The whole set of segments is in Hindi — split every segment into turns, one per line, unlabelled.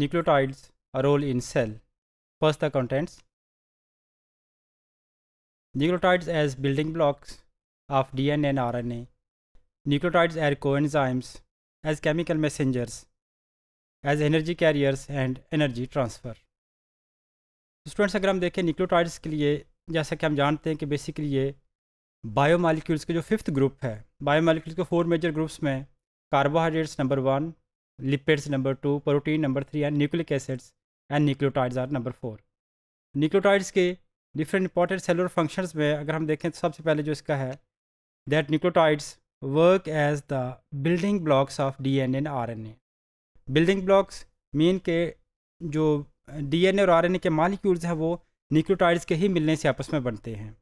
nucleotides a role in cell. First the contents. Nucleotides as building blocks of DNA and RNA. Nucleotides are coenzymes as chemical messengers, as energy carriers and energy transfer. Students अगर हम देखें न्यूक्लियोटाइड्स के लिए जैसा कि हम जानते हैं कि बेसिकली ये बायोमालिक्यूल्स के जो फिफ्थ ग्रुप है बायोमालिक्यूल्स के फोर मेजर ग्रुप्स में carbohydrates number one lipids number two protein number three and nucleic acids and nucleotides are number four nucleotides के डिफरेंट इंपॉर्टेंट सेलुलर फंक्शंस में अगर हम देखें तो सबसे पहले जो इसका है that nucleotides work as the building blocks of D N and R N A building blocks mean के जो डी एन ए और आर एन ए के मालिक्यूल्स हैं वो न्यूक्लियोटाइड्स के ही मिलने से आपस में बनते हैं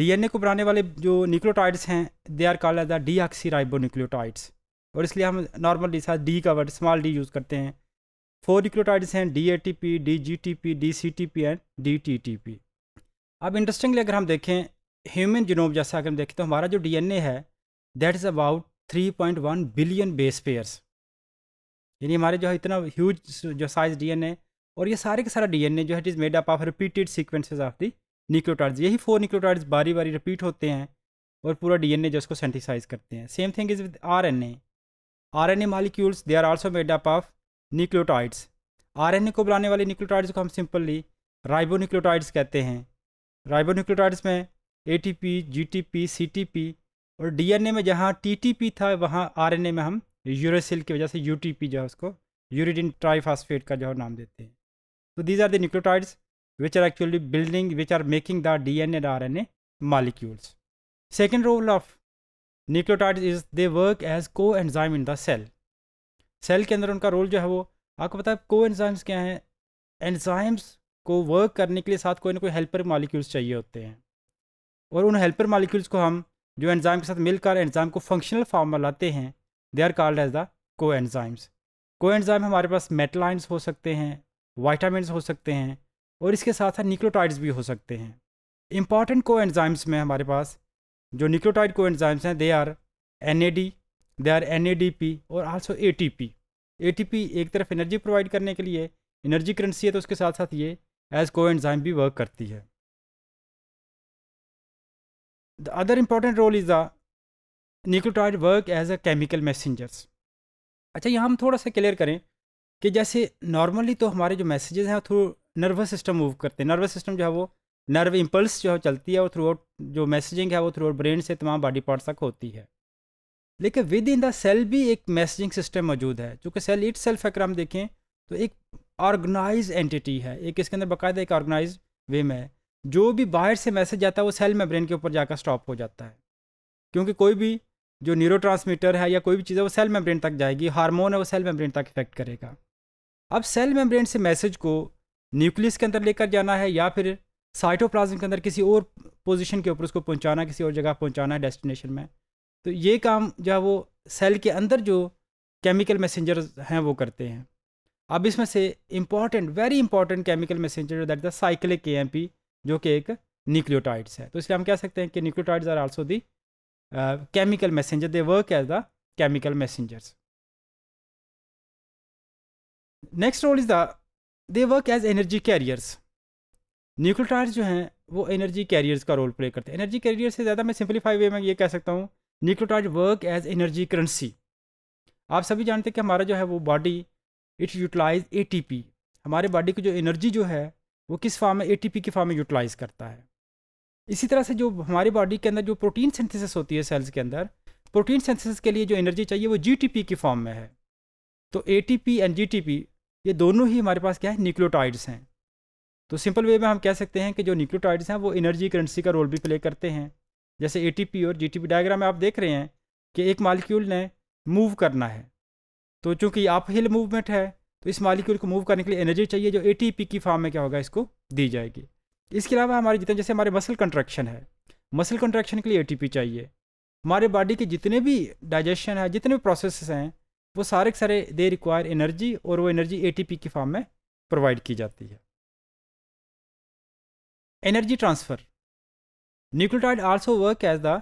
डी एन ए को बनाने वाले जो न्यूक्लियोटाइड्स हैं they are called as the deoxyribonucleotides और इसलिए हम नॉर्मली साथ डी का वर्ड स्मॉल डी यूज़ करते हैं फोर न्यूक्लियोटाइड्स हैं D A T P D G T P D C T P and D T T P अब इंटरेस्टिंगली अगर हम देखें ह्यूमन जीनोम जैसा अगर हम देखें तो हमारा जो डी एन ए है that is about three point one billion base pairs यानी हमारे जो है इतना ह्यूज जो साइज डी एन ए और ये सारे के सारा डी एन ए जो है it is made up of repeated sequences of the nucleotides यही फोर न्यूक्लियोटाइड्स बारी बारी रिपीट होते हैं और पूरा डी एन ए जो उसको सेंटिसाइज करते हैं same thing is with R N A RNA molecules they are also up of nucleotides RNA को बनाने वाले न्यूक्लियोटाइड्स को हम सिंपली राइबोन्यूक्लियोटाइड्स कहते हैं राइबोन्यूक्लियोटाइड्स में एटीपी, जीटीपी, सीटीपी और डीएनए में जहाँ टीटीपी था वहाँ आरएनए में हम यूरोसिल की वजह से यूटीपी जो है उसको यूरिडिन ट्राईफास्फेट का जो है नाम देते हैं तो these are the nucleotides building which are making the D N A R N A molecules second role of nucleotide is they work as coenzyme in the cell cell के अंदर उनका रोल जो है वो आपको पता है को एंजाइम्स क्या हैं एंजाइम्स को वर्क करने के लिए साथ कोई ना कोई हेल्पर मालिक्यूल्स चाहिए होते हैं और उन हेल्पर मालिक्यूल्स को हम जो एंजाइम के साथ मिलकर एंजाइम को फंक्शनल फॉर्म में लाते हैं they are called as the coenzymes coenzyme हमारे पास मेटलाइंस हो सकते हैं वाइटामिन हो सकते हैं और इसके साथ साथ न्यूक्लियोटाइड्स भी हो सकते हैं इंपॉर्टेंट को एंजाइम्स में हमारे पास जो निक्लोटाइड को एंजाइम्स हैं they are N A D they are N A D P और also A T P A T P एक तरफ एनर्जी प्रोवाइड करने के लिए एनर्जी करेंसी है तो उसके साथ साथ ये एज को एंजाइम भी वर्क करती है the other important role is the nucleotide work as a chemical messengers अच्छा यहाँ हम थोड़ा सा क्लियर करें कि जैसे नॉर्मली तो हमारे जो मैसेजेस हैं थ्रू नर्वस सिस्टम मूव करते हैं नर्वस सिस्टम जो है वो नर्व इम्पल्स जो चलती है वो थ्रू आउट जो मैसेजिंग है वो थ्रू आउट ब्रेन से तमाम बॉडी पार्ट्स तक होती है लेकिन विद इन द सेल भी एक मैसेजिंग सिस्टम मौजूद है चूँकि सेल इट सेल्फ अगर हम देखें तो एक ऑर्गेनाइज एंटिटी है एक इसके अंदर बाकायदा एक ऑर्गेनाइज वे में है जो भी बाहर से मैसेज जाता है वो सेल में ब्रेन के ऊपर जाकर स्टॉप हो जाता है क्योंकि कोई भी जो न्यूरो है या कोई भी चीज़ है वो सेल मेम्ब्रेन तक जाएगी हार्मोन है वो सेल मेम्ब्रेन तक इफेक्ट करेगा अब सेल मेम्ब्रेन से मैसेज को न्यूक्लियस के अंदर लेकर जाना है या फिर साइटोप्लाज्म के अंदर किसी और पोजीशन के ऊपर उसको पहुंचाना किसी और जगह पहुंचाना है डेस्टिनेशन में तो ये काम जो है वो सेल के अंदर जो केमिकल मैसेंजर हैं वो करते हैं अब इसमें से important very important chemical messenger that the cyclic A M P जो कि एक न्यूक्लियोटाइड्स है तो इसलिए हम कह सकते हैं कि nucleotides are also the chemical messenger they work as the chemical messengers next role is the they work as energy carriers nuclear जो हैं वो एनर्जी कैरियर्स का रोल प्ले करते हैं एनर्जी कैरियर से ज़्यादा मैं सिंपलीफाई वे में ये कह सकता हूँ nucleotide work as energy currency आप सभी जानते हैं कि हमारा जो है वो बॉडी इट्स यूटिलाइज ए हमारे बॉडी की जो एनर्जी जो है वो किस फार्म में ए के फार्म में यूटिलाइज करता है इसी तरह से जो हमारी बॉडी के अंदर जो प्रोटीन सिंथेसिस होती है सेल्स के अंदर प्रोटीन सिंथेसिस के लिए जो एनर्जी चाहिए वो जी की फॉर्म में है तो ए एंड जी ये दोनों ही हमारे पास क्या है न्यूक्लियोटाइड्स हैं तो सिंपल वे में हम कह सकते हैं कि जो न्यूक्लियोटाइड्स हैं वो एनर्जी करेंसी का रोल भी प्ले करते हैं जैसे ए और जी डायग्राम में आप देख रहे हैं कि एक मालिक्यूल ने मूव करना है तो चूँकि आप हिल मूवमेंट है तो इस मालिक्यूल को मूव करने के लिए एनर्जी चाहिए जो ए की फॉर्म में क्या होगा इसको दी जाएगी इसके अलावा हमारे जितने जैसे हमारे मसल कंट्रैक्शन है मसल कंट्रैक्शन के लिए ए चाहिए हमारे बॉडी के जितने भी डाइजेशन है जितने भी प्रोसेस हैं वो सारे सारे दे रिक्वायर एनर्जी और वो एनर्जी ए की फॉर्म में प्रोवाइड की जाती है energy transfer nucleotide also work as the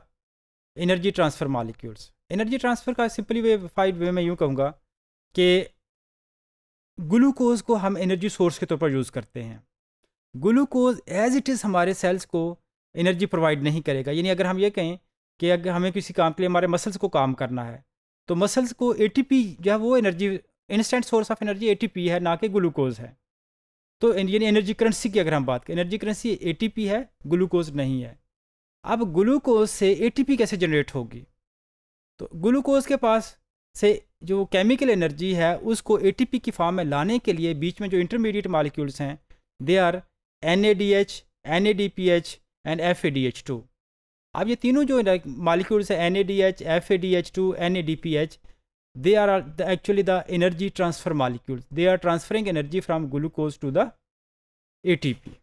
energy transfer molecules energy transfer का सिंपली वे फाइड वे मैं यूं कहूँगा कि ग्लूकोज को हम एनर्जी सोर्स के तौर पर यूज़ करते हैं ग्लूकोज एज इट इज़ हमारे सेल्स को एनर्जी प्रोवाइड नहीं करेगा यानी अगर हम ये कहें कि अगर हमें किसी काम के लिए हमारे मसल्स को काम करना है तो मसल्स को ए जो है वो energy instant source of energy ए है ना कि ग्लूकोज है तो यानी एनर्जी करेंसी की अगर हम बात करें एनर्जी करेंसी ए है ग्लूकोज नहीं है अब ग्लूकोज से ए कैसे जनरेट होगी तो ग्लूकोज के पास से जो केमिकल एनर्जी है उसको ए की फॉर्म में लाने के लिए बीच में जो इंटरमीडिएट मालिक्यूल्स हैं they are N A D H N A D P H and F A D H two अब ये तीनों जो मालिक्यूल्स हैं N A D H F A D H two N A D P H they are the, actually the energy transfer molecules they are transferring energy from glucose to the ATP